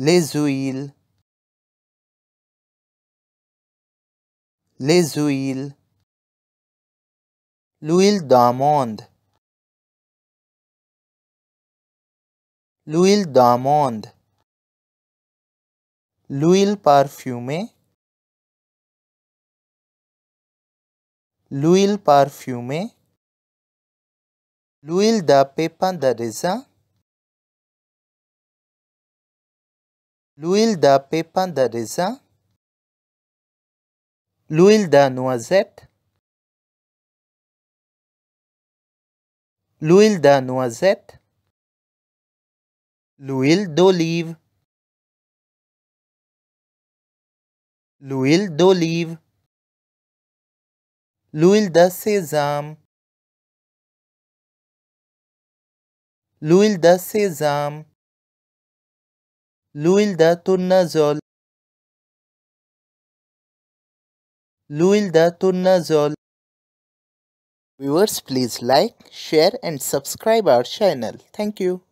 les huiles, les huiles, l'huile d'amande, l'huile d'amande, l'huile parfumée, l'huile parfumée, l'huile de pépins de raisin, l'huile de pépins de raisin, l'huile de noisette, l'huile de noisette, l'huile d'olive, l'huile d'olive, l'huile de sésame, l'huile de sésame, l'huile de tournesol l'huile de tournesol viewers please like share and subscribe our channel thank you